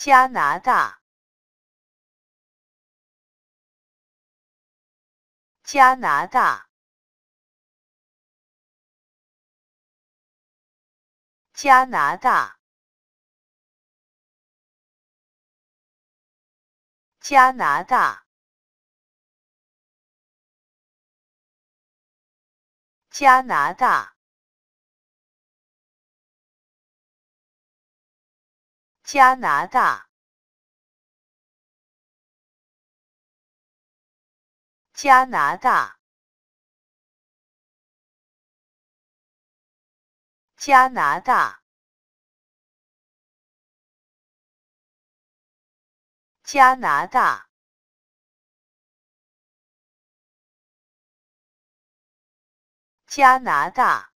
加拿大，加拿大，加拿大，加拿大，加拿大。加拿大，加拿大，加拿大，加拿大，加拿大。